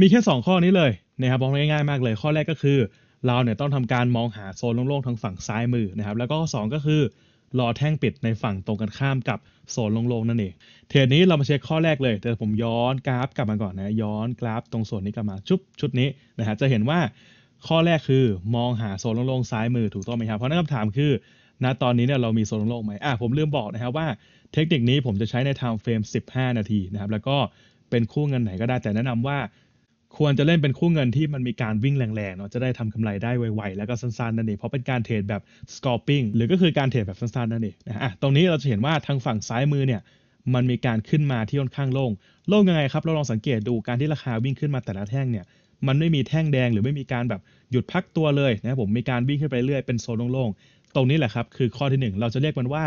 มีแค่ 2 ข้อนี้เลยนะครับมองง่ายๆมากเลย ข้อแรกก็คือเราเนี่ยต้องทำการมองหาโซนโล่งๆทางฝั่งซ้ายมือนะครับแล้วก็ข้อ2ก็คือรอแท่งปิดในฝั่งตรงกันข้ามกับโซนโล่งๆนั่นเองเทรดนี้เรามาเช็คข้อแรกเลย แต่ผมย้อนกราฟกลับมาก่อนนะย้อนกราฟตรงส่วนนี้กลับมาชุบชุดนี้นะฮะจะเห็นว่าข้อแรกคือมองหาโซนโล่งๆซ้ายมือถูกต้องไหมครับเพราะนั่นคำถามคือณตอนนี้เนี่ยเรามีโซนโล่งไหมอ่ะผมลืมบอกนะครับว่าเทคนิคนี้ผมจะใช้ใน time frame 15 นาทีนะครับแล้วก็เป็นคู่เงินไหนก็ได้แต่แนะนำว่าควรจะเล่นเป็นคู่เงินที่มันมีการวิ่งแรงๆเนาะจะได้ทำกำาไรได้ไวๆแล้วก็สั้นๆนั่นเองเพราะเป็นการเทรดแบบ scalping หรือก็คือการเทรดแบบสั้นๆนั่นเองนะฮะตรงนี้เราจะเห็นว่าทางฝั่งซ้ายมือเนี่ยมันมีการขึ้นมาที่ค่อนข้างโล่งโล่งยังไงครับเราลองสังเกตดูการที่ราคาวิ่งขึ้นมาแต่ละแท่งเนี่ยมันไม่มีแท่งแดงหรือไม่มีการแบบหยุดพักตัวเลยนะผมมีการวิ่งขึ้นไปเรื่อยเป็นโซนโล่งๆตรงนี้แหละครับคือข้อที่ 1 เราจะเรียกมันว่า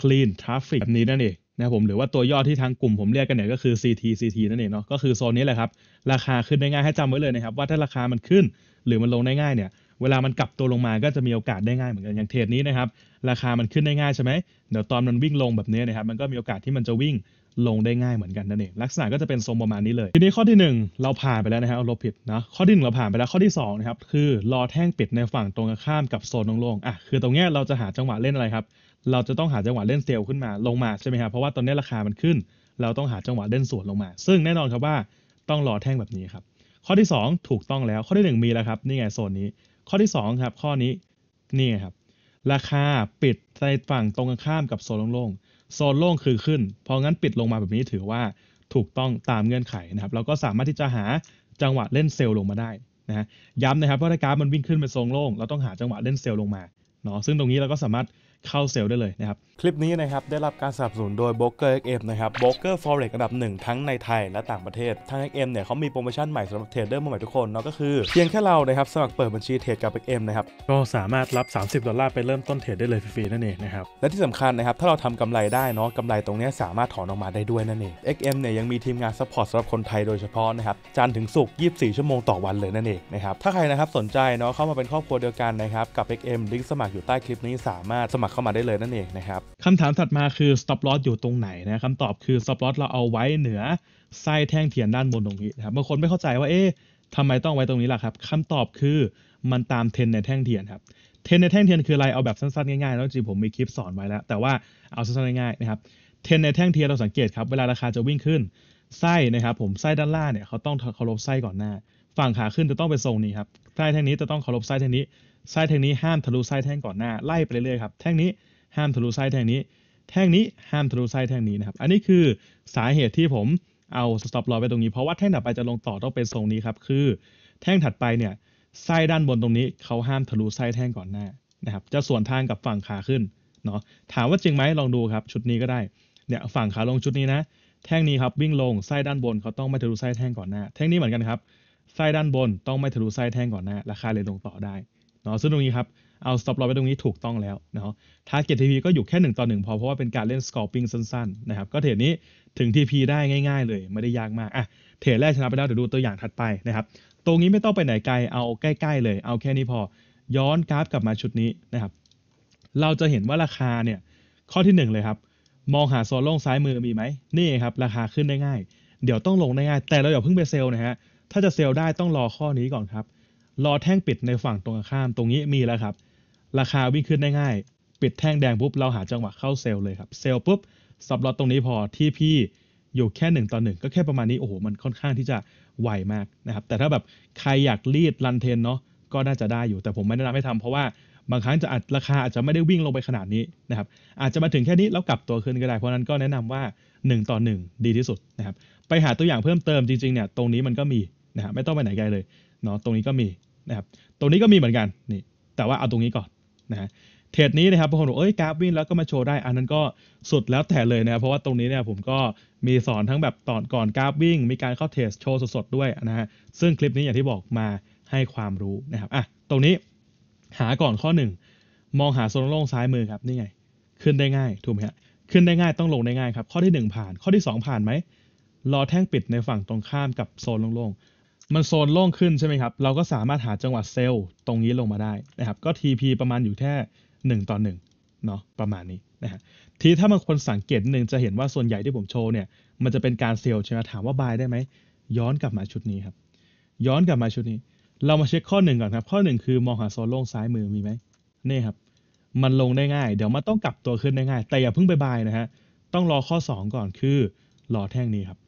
clean traffic แบบนี้นั่นเองนะผมหรือว่าตัวย่อที่ทางกลุ่มผมเรียกกันเนี่ยก็คือ CT CT นั่นเองเนาะก็คือโซนนี้แหละครับราคาขึ้นได้ง่าย ให้จำไว้เลยนะครับ ว่าถ้าราคามันขึ้นหรือมันลงได้ง่ายเนี่ย เวลามันกลับตัวลงมาก็จะมีโอกาสได้ง่ายเหมือนกันอย่างเทรดนี้นะครับ ราคามันขึ้นได้ง่ายใช่ไหมเดี๋ยวตอนมันวิ่งลงแบบนี้นะครับมันก็มีโอกาสที่มันจะวิ่งลงได้ง่ายเหมือนกันนั่นเองลักษณะก็จะเป็นทรงประมาณนี้เลยทีนี้ข้อที่ 1 เราผ่านไปแล้วนะครับเอาลบผิดนะข้อที่หเราผ่านไปแล้วข้อที่2นะครับคือ รอแท่งปิดในฝั่งตรงข้ามกับโซนโล่งๆอ่ะคือตรงเนี้ยเราจะหาจังหวะเล่นอะไรครับ เราจะต้องหาจังหวะเล่นเซลล์ขึ้นมาลงมาใช่ไหมครับเพราะว่าตอนนี้ราคามันขึ้น เราต้องหาจังหวะเล่นส่วนลงมา ซึ่งแน่นอนครับว่าต้องรอแท่งแบบนี้ครับ ข้อที่ 2 ถูกต้องแล้ว ข้อที่1มีแล้วครับนี่ไงโซนนี้ ข้อที่2ครับข้อนี้นี่ไงครับราคาปิดในฝั่งตรงข้ามกับโซนโล่งๆโซนโล่งคือขึ้น เพราะงั้นปิดลงมาแบบนี้ถือว่า ถูกต้องตามเงื่อนไขนะครับเราก็สามารถที่จะหาจังหวะเล่นเซลล์ลงมาได้นะ ย้ำนะครับเพราถ้ากราฟมันวิ่งขึ้นเป็นทรงโล่งเราต้องหาจังหวะเล่นเซลล์ลงมาเนาะ ซึ่งตรงนี้เราก็สามารถเข้าเซลล์ได้เลยนะครับ คลิปนี้นะครับ ได้รับการสนับสนุนโดยโ b อ o k เอ็มนะครับโบอร์ k e r f เร็กอันดับหนึ่งทั้งในไทยและต่างประเทศทางเอ็มเนี่ยเขามีโปรโมชั่นใหม่สำหรับเทรดเดอร์มใหม่ทุกคนเนาะก็คือเพียงแค่เรานะครับ สมัครเปิดบัญชีเทรดกับเอ็มนะครับ ก็สามารถรับ 30 ดอลลาร์ไปเริ่มต้นเทรดได้เลยฟรีๆนั่นเองนะครับและที่สำคัญนะครับถ้าเราทำกำไรได้เนาะกำไรตรงนี้สามารถถอนออกมาได้ด้วยนั่นเองเอ็มเนี่ยยังมีทีมงานซัพพอร์ตสำหรับคนไทยโดยเฉพาะนะครับจันถึงสุก24 ชั่วโมงต่อวันเลยนั่นเองนะครับถ้าใครนะครับสนใจเนาะเข้ามาเป็นครอบครัวเดียวกันนะครับกับ็มลิงก์สมัครอยู่ใต้คลิปนี้สามารถสมัเข้ามาได้เลยนั่นเองนะครับคำถามถัดมาคือ stop loss อยู่ตรงไหนนะคำตอบคือ stop loss เราเอาไว้เหนือไส้แท่งเทียนด้านบนตรงนี้นะครับบางคนไม่เข้าใจว่าเอ๊ะทำไมต้องไว้ตรงนี้ล่ะครับคำตอบคือมันตามเทนในแท่งเทียนครับเทนในแท่งเทียนคืออะไรเอาแบบสั้นๆง่ายๆ แล้วจริงผมมีคลิปสอนไว้แล้วแต่ว่าเอาสั้นๆง่ายๆนะครับเทนในแท่งเทียนเราสังเกตครับเวลาราคาจะวิ่งขึ้นไส้นะครับผมไส้ด้านล่างเนี่ยเขาต้องเคารพไส้ก่อนหน้า ฝั่งขาขึ้นจะต้องเป็นทรงนี้ครับไส้แท่งนี้จะต้องเคารพไส้แท่งนี้ไส้แท่งนี้ห้ามทะลุไส้แท่งก่อนหน้าไล่ไปเรื่อยๆครับแท่งนี้ ห้ามทะลุไส้แท่งนี้ แท่งนี้ห้ามทะลุไส้แท่งนี้นะครับอันนี้คือสาเหตุที่ผมเอาสต็อปลอไปตรงนี้ เพราะว่าแท่งถัดไปจะลงต่อต้องเป็นทรงนี้ครับคือแท่งถัดไปเนี่ยไส้ด้านบนตรงนี้เขาห้ามทะลุไส้แท่งก่อนหน้านะครับจะส่วนทางกับฝั่งขาขึ้นเนาะถามว่าจริงไหมลองดูครับชุดนี้ก็ได้เนี่ยฝั่งขาลงชุดนี้นะแท่งนี้ครับวิ่งลงไส้ด้านบนเขาต้องไม่ทะลุไส้แท่งก่อนหน้า แท่งนี้เหมือนกันครับไส้ด้านบนต้องไม่ทะลุไส้แท่งก่อนหน้าราคาเลยลงต่อได้เนาะซึ่งตรงนี้ครับ เอา stop loss ไปตรงนี้ถูกต้องแล้วเนาะเก็ตที TP ก็อยู่แค่1ต่อ1พอเพราะว่าเป็นการเล่น s c อ l p i n g สั้นๆนะครับ ก็เทรดนี้ถึง TP ได้ง่าย ๆ เลย ไม่ได้ยากมาก อ่ะเทรดแรกชนะไปแล้ว เดี๋ยวดูตัวอย่างถัดไปนะครับ ตรงนี้ไม่ต้องไปไหนไกลเอาใกล้ ๆ เลยเอาแค่นี้พอ ย้อนกราฟกลับมาชุดนี้นะครับ เราจะเห็นว่าราคาเนี่ยข้อที่1เลยครับ มองหาโซนลงซ้ายมือมีไหมนี่ครับราคาขึ้นได้ง่าย เดี๋ยวต้องลงได้ง่าย แต่เราอย่าเพิ่งไปเซลล์นะฮะ ถ้าจะเซลล์ได้ต้องรอข้อนี้ก่อนครับรอแท่งปิดในฝั่งตรงข้ามตรงนี้มีแล้วครับ ราคาวิ่งขึ้นได้ง่าย ปิดแท่งแดงปุ๊บ เราหาจังหวะเข้าเซลล์เลยครับเซลล์ปุ๊บสับลอดตรงนี้พอที่พี่อยู่แค่ 1ต่อ1ก็แค่ประมาณนี้โอ้โหมันค่อนข้างที่จะไวมากนะครับแต่ถ้าแบบใครอยากรีดรันเทนเนาะก็น่าจะได้อยู่ แต่ผมไม่แนะนำให้ทำเพราะว่าบางครั้งจะอาจราคาอาจจะไม่ได้วิ่งลงไปขนาดนี้นะครับอาจจะมาถึงแค่นี้แล้วกลับตัวขึ้นก็ได้ เพราะนั้นก็แนะนำว่า 1ต่อ1ดีที่สุดนะครับไปหาตัวอย่างเพิ่มเติมจริงๆเนี่ยตรงนี้มันก็มีนะครับไม่ต้องไปไหนไกลเลยเนาะตรงนี้ก็มีะครับตรงนี้ก็มีเหมือนกัน นี่ แต่ว่าเอาตรงนี้ก่อนนะฮะ เทรดนี้นะครับบางคนบอกเอ้ย กราฟวิ่งแล้วก็มาโชว์ได้ อันนั้นก็สุดแล้วแต่เลยนะครับเพราะว่าตรงนี้เนี่ยผมก็มีสอนทั้งแบบตอนก่อนกราฟวิ่ง มีการเข้าเทรดโชว์สดๆด้วยนะฮะ ซึ่งคลิปนี้อย่างที่บอกมาให้ความรู้นะครับ อ่ะ ตรงนี้หาก่อนข้อ 1 มองหาโซนโล่งซ้ายมือครับ นี่ไง ขึ้นได้ง่าย ถูกไหมฮะ ขึ้นได้ง่ายต้องลงได้ง่ายครับ ข้อที่ 1 ผ่าน ข้อที่2ผ่านไหมรอแท่งปิดในฝั่งตรงข้ามกับโซนโล่งมันโซนโล่งขึ้นใช่ไหมครับ เราก็สามารถหาจังหวะเซลล์ตรงนี้ลงมาได้นะครับ ก็ TP ประมาณอยู่แค่1ต่อ1เนาะประมาณนี้นะฮะทีถ้าบางคนสังเกตหนึ่งจะเห็นว่าส่วนใหญ่ที่ผมโชว์เนี่ย มันจะเป็นการเซลล์ใช่ไหม ถามว่าบายได้ไหม ย้อนกลับมาชุดนี้ครับ ย้อนกลับมาชุดนี้ เรามาเช็คข้อหนึ่งก่อนครับ ข้อหนึ่งคือมองหาโซนโล่งซ้ายมือมีไหมนี่ครับ มันลงได้ง่าย เดี๋ยวมันต้องกลับตัวขึ้นได้ง่าย แต่อย่าเพิ่งไปบายนะฮะ ต้องรอข้อ 2 ก่อนคือรอแท่งนี้ครับ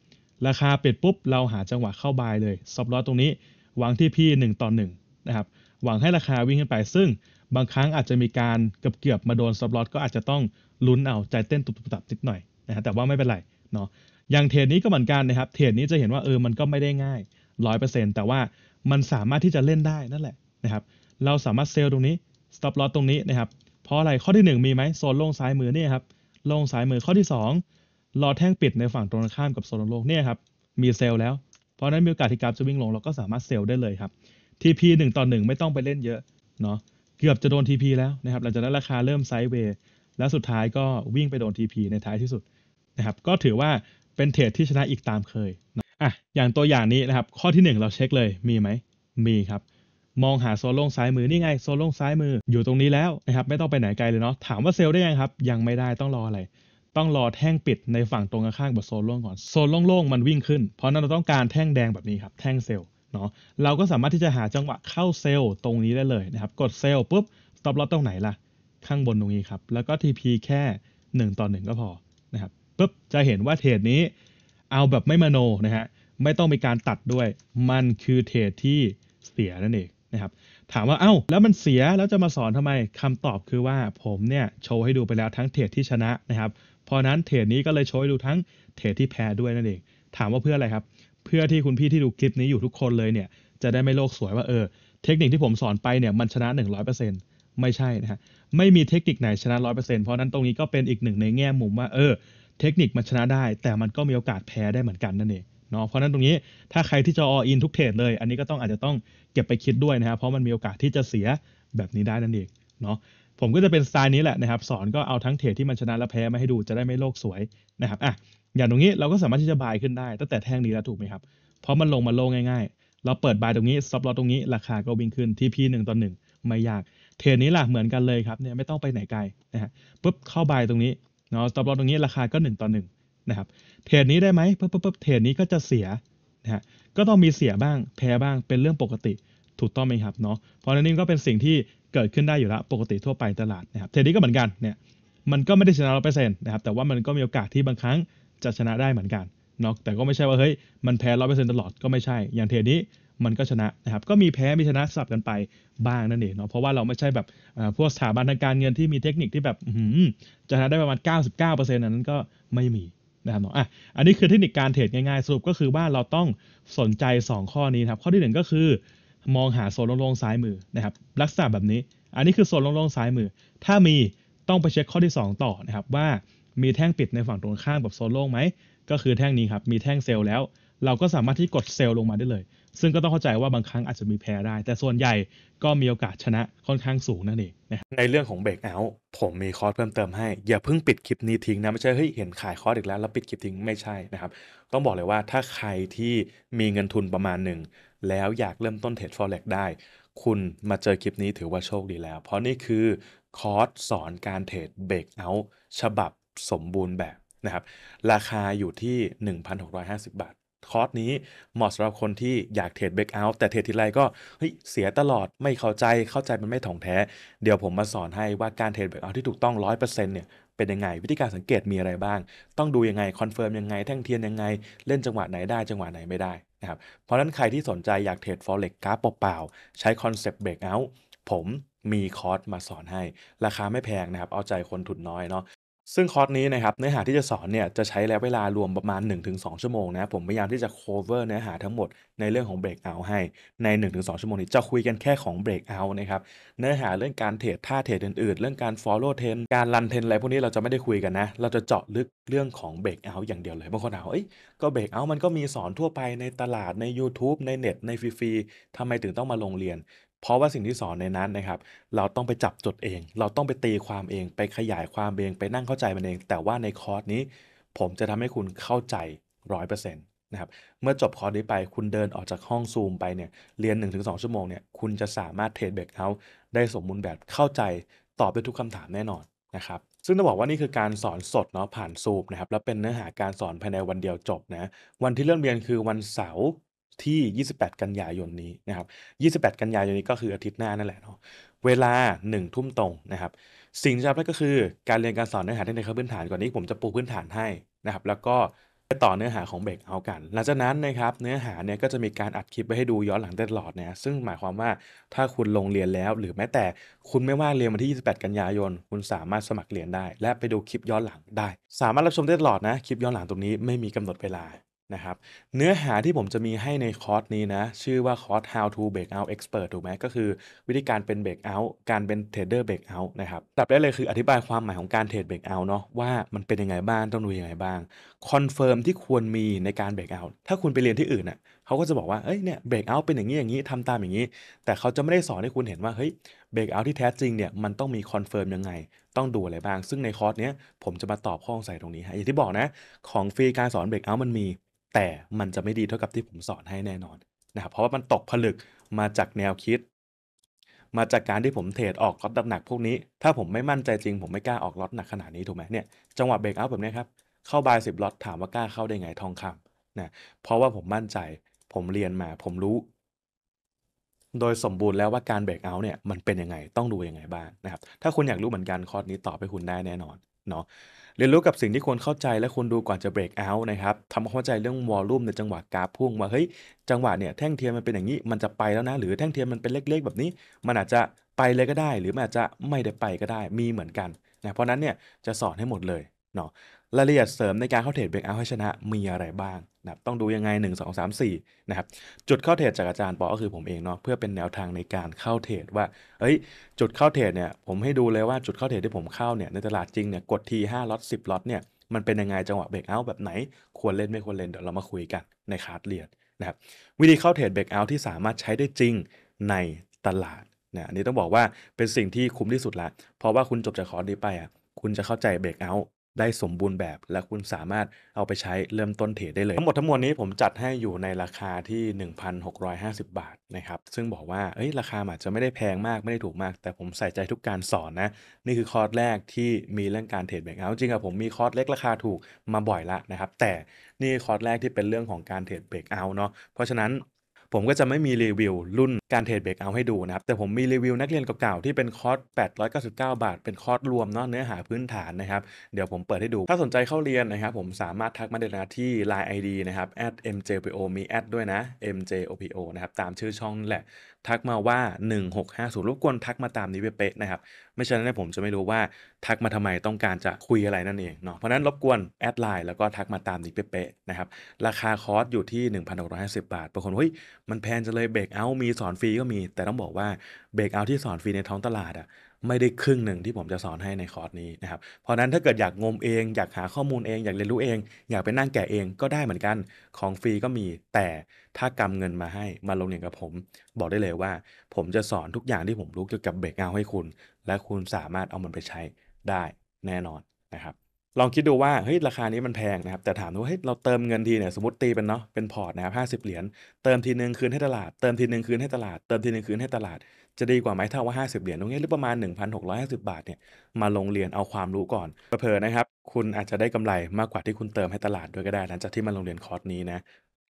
ราคาปิดปุ๊บ เราหาจังหวะเข้าบายเลยซับลอตตรงนี้วางที่พี่ 1 ต่อ1นะครับหวังให้ราคาวิ่งขึ้นไปซึ่งบางครั้งอาจจะมีการเกือบเกือบมาโดนซับลอตก็อาจจะต้องลุ้นเอาใจเต้นตุบตับติดหน่อยนะฮะแต่ว่าไม่เป็นไรเนาะอย่างเทรดนี้ก็เหมือนกันนะครับเทรดนี้จะเห็นว่าเออมันก็ไม่ได้ง่าย 100%แต่ว่ามันสามารถที่จะเล่นได้นั่นแหละนะครับเราสามารถเซลล์ตรงนี้ stop loss ตรงนี้นะครับเพราะอะไรข้อที่ 1 มีไหมโซนโล่งซ้ายมือนี่ครับโล่งซ้ายมือข้อที่ 2รอแท่งปิดในฝั่งตรงข้ามกับโซนโลกเนี่ยครับ มีเซลล์แล้ว เพราะนั้นมีโอกาสที่กราฟจะวิ่งลง เราก็สามารถเซลล์ได้เลยครับ TP 1 ต่อ 1 ไม่ต้องไปเล่นเยอะเนาะเกือบจะโดน TP แล้วนะครับหลังจากนั้นราคาเริ่มไซด์เวย์และสุดท้ายก็วิ่งไปโดน TP ในท้ายที่สุดนะครับก็ถือว่าเป็นเทรดที่ชนะอีกตามเคยนะอ่ะอย่างตัวอย่างนี้นะครับข้อที่ 1 เราเช็คเลยมีไหมมีครับมองหาโซนโลงซ้ายมือนี่ไงโซนโลงซ้ายมืออยู่ตรงนี้แล้วนะครับไม่ต้องไปไหนไกลเลยเนาะถามว่าเซลล์ได้ยังครับยังไม่ได้ต้องรออะไรต้องรอแท่งปิดในฝั่งตรงข้างบนบโซนโล่งก่อนโซนโล่งๆ มันวิ่งขึ้น เพราะนั้นเราต้องการแท่งแดงแบบนี้ครับ แท่งเซลล์เนาะเราก็สามารถที่จะหาจังหวะเข้าเซลล์ตรงนี้ได้เลยนะครับ กดเซลล์ปุ๊บสต็อปล s s ตรงไหนล่ะ ข้างบนตรงนี้ครับ แล้วก็ TP แค่ 1 ต่อ 1 ก็พอนะครับปุ๊บ จะเห็นว่าเทรดนี้ เอาแบบไม่มโนนะฮะ ไม่ต้องมีการตัดด้วย มันคือเทรดที่เสียนั่นเองนะครับ ถามว่า เอา้า แล้วมันเสียแล้วจะมาสอนทำไมคำตอบคือว่า ผมเนี่ย โชว์ให้ดูไปแล้วทั้งเทรดที่ชนะนะครับเพราะนั้นเทรดนี้ก็เลยโชยดูทั้งเทรดที่แพ้ด้วยนั่นเอง ถามว่าเพื่ออะไรครับ เพื่อที่คุณพี่ที่ดูคลิปนี้อยู่ทุกคนเลยเนี่ย จะได้ไม่โลกสวยว่าเออเทคนิคที่ผมสอนไปเนี่ยมันชนะ100%ไม่ใช่นะฮะไม่มีเทคนิคไหนชนะ 100%เพราะนั้นตรงนี้ก็เป็นอีกหนึ่งในแง่มุมว่าเออ เทคนิคมันชนะได้ แต่มันก็มีโอกาสแพ้ได้เหมือนกันนั่นเองเนาะเพราะนั้นตรงนี้ถ้าใครที่จะออินทุกเทรดเลยอันนี้ก็ต้องอาจจะต้องเก็บไปคิดด้วยนะครับเพราะมันมีโอกาสที่จะเสียแบบนี้ได้นั่นเองเนาะผมก็จะเป็นสไตล์นี้แหละนะครับสอนก็เอาทั้งเทรดที่มันชนะและแพ้มาให้ดูจะได้ไม่โลกสวยนะครับอ่ะอย่างตรงนี้เราก็สามารถที่จะบายขึ้นได้ตั้งแต่แท่งนี้แล้วถูกไหมครับ เพราะมันลงมาโลง่ายๆ เราเปิดบายตรงนี้ซับลอตรงนี้ ราคาก็วิ่งขึ้นที่พีหนึ่งต่อหนึ่งไม่ยาก เทรดนี้แหละเหมือนกันเลยครับเนี่ยไม่ต้องไปไหนไกลนะฮะปุ๊บเข้าบายตรงนี้เนาะซับลอตรงนี้ ราคาก็1ต่อ1นะครับเทรดนี้ได้ไหมปุ๊บปุ๊บเทรดนี้ก็จะเสียนะฮะก็ต้องมีเสียบ้าง แพ้บ้างเป็นเรื่องปกติถูกต้องไหมครับเนาะเพราะนั่นนี่ก็เป็นสิ่งที่เกิดขึ้นได้อยู่แล้วปกติทั่วไปตลาดนะครับเทรดดิ้งก็เหมือนกันเนี่ย มันก็ไม่ได้ชนะร้อยเปอร์เซ็นต์นะครับแต่ว่ามันก็มีโอกาสที่บางครั้งจะชนะได้เหมือนกันเนาะแต่ก็ไม่ใช่ว่าเฮ้ยมันแพ้ร้อยเปอร์เซ็นต์ตลอดก็ไม่ใช่อย่างเทรดนี้มันก็ชนะนะครับก็มีแพ้มีชนะสลับกันไปบ้างนั่นเองเนาะเพราะว่าเราไม่ใช่แบบพวกสถาบันทางการเงินที่มีเทคนิคที่แบบจะชนะได้ประมาณ 99%นั้นก็ไม่มีนะครับเนาะอ่ะอันนี้คือเทคนิคการเทรดง่ายๆสรุปก็คือว่าเราต้องสนใจ 2 ข้อนี้นะครับ ข้อที่1ก็คือมองหาโซนโล่งๆซ้ายมือนะครับลักษณะแบบนี้ อันนี้คือโซนโล่งๆซ้ายมือ ถ้ามีต้องไปเช็คข้อที่ 2 ต่อนะครับ ว่ามีแท่งปิดในฝั่งตรงข้ามกับโซนโล่งไหมก็คือแท่งนี้ครับ มีแท่งเซลล์แล้ว เราก็สามารถที่กดเซลล์ลงมาได้เลย ซึ่งก็ต้องเข้าใจว่าบางครั้งอาจจะมีแพ้ได้แต่ส่วนใหญ่ก็มีโอกาสชนะค่อนข้างสูงนั่นเองนะในเรื่องของเบรกเอาผมมีคอร์สเพิ่มเติมให้ อย่าเพิ่งปิดคลิปนี้ทิ้งนะไม่ใช่เฮ้ยเห็นขายคอร์สอีกแล้ว แล้วปิดคลิปทิ้งไม่ใช่นะครับต้องบอกเลยว่าถ้าใครที่มีเงินทุนประมาณหนึ่งแล้วอยากเริ่มต้นเทรด Forex ได้ คุณมาเจอคลิปนี้ถือว่าโชคดีแล้ว เพราะนี่คือคอร์สสอนการเทรดเบรกเอาท์ฉบับสมบูรณ์แบบ นะครับ ราคาอยู่ที่ 1,650 บาท คอร์สนี้เหมาะสำหรับคนที่อยากเทรดเบรกเอาท์แต่เทรดทีไรก็เฮ้ยเสียตลอดไม่เข้าใจเข้าใจมันไม่ถ่องแท้ เดี๋ยวผมมาสอนให้ว่าการเทรดเบรกเอาท์ที่ถูกต้อง 100%เนี่ยเป็นยังไงวิธีการสังเกตมีอะไรบ้าง ต้องดูยังไงคอนเฟิร์มยังไงแท่งเทียนยังไง เล่นจังหวะไหนได้จังหวะไหนไม่ได้ะครับเพราะนั้นใครที่สนใจอยากเทรด forex กราฟเปล่าๆใช้คอนเซปต์เบรกเอาท์ผมมีคอร์สมาสอนให้ ราคาไม่แพงนะครับ เอาใจคนทุนน้อยเนาะซึ่งคอร์สนี้นะครับเนื้อหาที่จะสอนเนี่ยจะใช้ระยะเวลารวมประมาณ1-2 ชั่วโมงนะผมพยายามที่จะ cover เนื้อหาทั้งหมดในเรื่องของ breakout ให้ใน 1-2 ชั่วโมงนี้ จะคุยกันแค่ของ breakout นะครับ เนื้อหาเรื่องการเทรดท่าเทรดอื่นๆ เรื่องการ follow trend การ run trend อะไร พวกนี้เราจะไม่ได้คุยกันนะ เราจะเจาะลึกเรื่องของ breakout อย่างเดียวเลยบางคนถามเอ้ยก็ breakout มันก็มีสอนทั่วไปในตลาดใน YouTube ในเน็ตในฟรีๆทำไมถึงต้องมาลงเรียนเพราะว่าสิ่งที่สอนในนั้นนะครับ เราต้องไปจับจดเอง เราต้องไปตีความเอง ไปขยายความเองไปนั่งเข้าใจมันเอง แต่ว่าในคอร์สนี้ ผมจะทำให้คุณเข้าใจร้อยเปอร์เซ็นต์นะครับ เมื่อจบคอร์สนี้ไป คุณเดินออกจากห้องซูมไปเนี่ยเรียน 1-2 ชั่วโมงเนี่ยคุณจะสามารถเทรดเบรกเขาได้สมบูรณ์แบบเข้าใจ ตอบได้ทุกคำถามแน่นอนนะครับซึ่งต้องบอกว่านี่คือการสอนสดเนาะผ่านซูมนะครับแล้วเป็นเนื้อหาการสอนภายในวันเดียวจบนะวันที่เริ่มเรียนคือวันเสาร์ที่ 28 กันยายนนี้นะครับ 28 กันยายนนี้ก็คืออาทิตย์หน้า นั่นแหละเนาะเวลา 1 ทุ่มตรงนะครับ สิ่งที่จะทำก็คือการเรียนการสอนเนื้อหาในขั้นพื้นฐานก่อนนี้ผมจะปูพื้นฐานให้นะครับ แล้วก็ไปต่อเนื้อหาของเบรกเอากัน หลังจากนั้นนะครับเนื้อหาเนี่ยก็จะมีการอัดคลิปไปให้ดูย้อนหลังตลอดนะ ซึ่งหมายความว่าถ้าคุณลงเรียนแล้ว หรือแม้แต่คุณไม่ว่าเรียนวันที่ 28 กันยายน คุณสามารถสมัครเรียนได้ และไปดูคลิปย้อนหลังได้ สามารถรับชมได้ตลอดนะคลิปย้อนหลังตรงนี้ไม่มีกำหนดเวลานะครับเนื้อหาที่ผมจะมีให้ในคอร์สนี้นะ ชื่อว่าคอร์ส how to break out expert ถูกไหมก็คือวิธีการเป็น break out การเป็น trader break out นะครับตับได้เลยคืออธิบายความหมายของการเทรด break out เนาะว่ามันเป็นยังไงบ้าง ต้องดูยังไงบ้างคอนเฟิร์มที่ควรมีในการ break out ถ้าคุณไปเรียนที่อื่นอ่ะเขาก็จะบอกว่าเอ้ยเนี่ย break out เป็นอย่างนี้อย่างนี้ทำตามอย่างนี้ แต่เขาจะไม่ได้สอนให้คุณเห็นว่าเฮ้ย break out ที่แท้จริงเนี่ยมันต้องมีคอนเฟิร์มยังไงต้องดูอะไรบ้าง ซึ่งในคอร์สนี้ผมจะมาตอบข้อสงสัยตรงนี้ฮะอย่างที่บอกนะของฟรีการสอน break out มันมีแต่มันจะไม่ดีเท่ากับที่ผมสอนให้แน่นอนนะครับเพราะว่ามันตกผลึกมาจากแนวคิด มาจากการที่ผมเทรดออกล็อตหนักพวกนี้ ถ้าผมไม่มั่นใจจริง ผมไม่กล้าออกล็อตหนักขนาดนี้ถูกไหมเนี่ย จังหวะเบรกเอาแบบนี้ครับเข้าบายสิบล็อตถามว่ากล้าเข้าได้ไงทองคำนะเพราะว่าผมมั่นใจ ผมเรียนมาผมรู้ โดยสมบูรณ์แล้วว่าการเบรกเอาเนี่ยมันเป็นยังไงต้องดูยังไงบ้างนะครับถ้าคุณอยากรู้เหมือนกันคอร์สนี้ตอบไปคุณได้แน่นอนเนาะเรียนรู้กับสิ่งที่ควรเข้าใจและควรดูก่อนจะเบรกเอาท์นะครับทำความเข้าใจเรื่องวอลลุ่มในจังหวะกราฟพุ่งว่าเฮ้ยจังหวะเนี่ยแท่งเทียนมันเป็นอย่างนี้ มันจะไปแล้วนะ หรือแท่งเทียนมันเป็นเล็กๆแบบนี้ มันอาจจะไปเลยก็ได้ หรือมันอาจจะไม่ได้ไปก็ได้มีเหมือนกันนะเพราะนั้นเนี่ยจะสอนให้หมดเลยเนาะรายละเอียดเสริมในการเข้าเทรดเบรกเอาให้ชนะมีอะไรบ้างนะครับต้องดูยังไง 1 2 3 4นะครับจุดเข้าเทรดจากอาจารย์ปอก็คือผมเองเนาะเพื่อเป็นแนวทางในการเข้าเทรดว่าเอ้ยจุดเข้าเทรดเนี่ยผมให้ดูเลยว่า จุดเข้าเทรดที่ผมเข้าเนี่ยในตลาดจริงเนี่ยกดที5ล็อต10ล็อตเนี่ยมันเป็นยังไงจังหวะเบรกเอาแบบไหน ควรเล่นไม่ควรเล่นเดี๋ยวเรามาคุยกันในคาร์ดเรียนนะครับวิธีเข้าเทรดเบรกเอาที่สามารถใช้ได้จริงในตลาดนะอันนี้ต้องบอกว่าเป็นสิ่งที่คุ้มที่สุดละเพราะว่าคุณจบจากคอร์สนี้ไปอ่ะคุณจะเข้าใจเบรกเอาได้สมบูรณ์แบบและคุณสามารถเอาไปใช้เริ่มต้นเทรดได้เลย ทั้งหมดทั้งมวลนี้ผมจัดให้อยู่ในราคาที่ 1,650 บาทนะครับซึ่งบอกว่าเอ้ยราคาอาจจะไม่ได้แพงมากไม่ได้ถูกมาก แต่ผมใส่ใจทุกการสอนนะนี่คือคอร์สแรกที่มีเรื่องการเทรดแบ่งเอาจริงอะผมมีคอร์สเล็กราคาถูกมาบ่อยละนะครับแต่นี่คอร์สแรกที่เป็นเรื่องของการเทรดเบรกเอาเนาะเพราะฉะนั้นผมก็จะไม่มีรีวิวรุ่นการเทรดเบรกเอาให้ดูนะครับ แต่ผมมีรีวิวนักเรียนเก่าๆที่เป็นคอร์ส899 บาท เป็นคอร์สรวมเนาะเนื้อหาพื้นฐานนะครับ เดี๋ยวผมเปิดให้ดู ถ้าสนใจเข้าเรียนนะครับ ผมสามารถทักมาได้นะที่ Line ID นะครับ @mjpo มีด้วยนะ mjopo นะครับ ตามชื่อช่องแหละทักมาว่า 1650รบกวนทักมาตามนี้เป๊ะนะครับ ไม่ฉะนั้นผมจะไม่รู้ว่าทักมาทำไมต้องการจะคุยอะไรนั่นเองเนาะ เพราะนั้นรบกวนแอดไลน์แล้วก็ทักมาตามนี้เป๊ะนะครับ ราคาคอร์สอยู่ที่ 1650 บาทบางคน เฮ้ย มันแพงจะเลยเบรกเอา มีสอนฟรีก็มี แต่ต้องบอกว่าเบรกเอาที่สอนฟรีในท้องตลาดอะไม่ได้ครึ่งหนึ่งที่ผมจะสอนให้ในคอร์สนี้นะครับ เพราะนั้นถ้าเกิดอยากงมเอง อยากหาข้อมูลเอง อยากเรียนรู้เอง อยากไปนั่งแกะเองก็ได้เหมือนกันของฟรีก็มีแต่ถ้ากำเงินมาให้ มาลงเรียนกับผม บอกได้เลยว่าผมจะสอนทุกอย่างที่ผมรู้เกี่ยวกับเบรกเอาให้คุณ และคุณสามารถเอามันไปใช้ได้แน่นอนนะครับลองคิดดูว่าเฮ้ยราคานี้มันแพงนะครับแต่ถามว่าเฮ้ยเราเติมเงินทีเนี่ยสมมติตีเป็นเนาะเป็นพอร์ตนะครับห้าสิบเหรียญเติมทีหนึ่งคืนให้ตลาด เติมทีหนึ่งคืนให้ตลาดเติมทีหนึ่งคืนให้ตลาดจะดีกว่าไหมถ้าว่า 50 เหรียญตรงนี้หรือประมาณ1,650 บาทเนี่ยมาลงเรียนเอาความรู้ก่อนเผลอนะครับคุณอาจจะได้กำไรมากกว่าที่คุณเติมให้ตลาดด้วยก็ได้ หลังจากที่มาลงเรียนคอร์สนี้นะ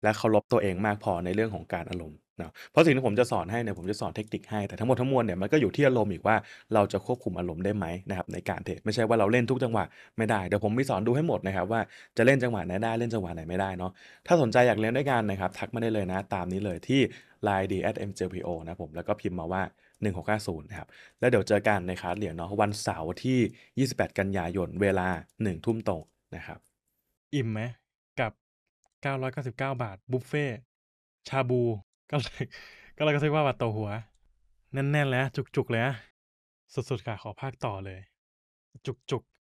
และเคารพตัวเองมากพอในเรื่องของการอารมณ์นะเพราะสิ่งที่ผมจะสอนให้เนี่ยผมจะสอนเทคนิคให้ แต่ทั้งหมดทั้งมวลเนี่ยมันก็อยู่ที่อารมณ์อีกว่าเราจะควบคุมอารมณ์ได้ไหมนะครับในการเทรดไม่ใช่ว่าเราเล่นทุกจังหวะ ไม่ได้ เดี๋ยวผมมีสอนดูให้หมดนะครับว่าจะเล่นจังหวะไหนได้เล่นจังหวะไหนไม่ได้เนาะถ้าสนใจอยากเรียนด้วยกันนะครับทักมาได้เลยนะตามนี้เลยที่ line d at mjpo นะผมแล้วก็พิมพ์มาว่า1650นะครับแล้วเดี๋ยวเจอกันในคลาสเรียนเนาะวันเสาร์ที่ 28 กันยายน เวลา1ทุ่มตรงนะครับอิ่มไหมกับ 999บาทบุฟเฟ่ชาบูก็เลยก็เลยก็ทึกว่าวัดัตหัวแน่นๆแล้วจุก ๆ เลยสุดๆค่ะ ขอภาคต่อเลย จุก